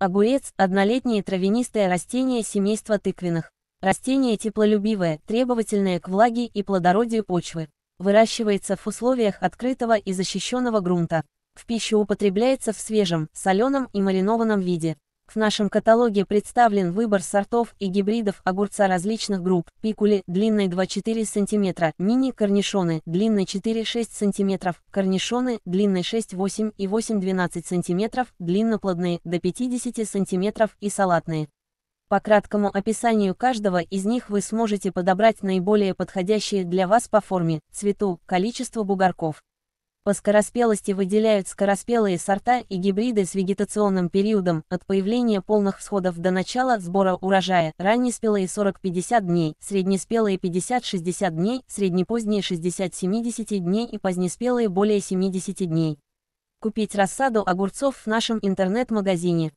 Огурец – однолетнее травянистое растение семейства тыквенных. Растение теплолюбивое, требовательное к влаге и плодородию почвы. Выращивается в условиях открытого и защищенного грунта. В пищу употребляется в свежем, соленом и маринованном виде. В нашем каталоге представлен выбор сортов и гибридов огурца различных групп. Пикули длинной 2-4 см, мини-корнишоны длинной 4-6 см, корнишоны длинной 6-8 и 8-12 см, длинноплодные до 50 см и салатные. По краткому описанию каждого из них вы сможете подобрать наиболее подходящие для вас по форме, цвету, количеству бугорков. По скороспелости выделяют скороспелые сорта и гибриды с вегетационным периодом от появления полных всходов до начала сбора урожая, раннеспелые 40-50 дней, среднеспелые 50-60 дней, среднепоздние 60-70 дней и позднеспелые более 70 дней. Купить рассаду огурцов в нашем интернет-магазине.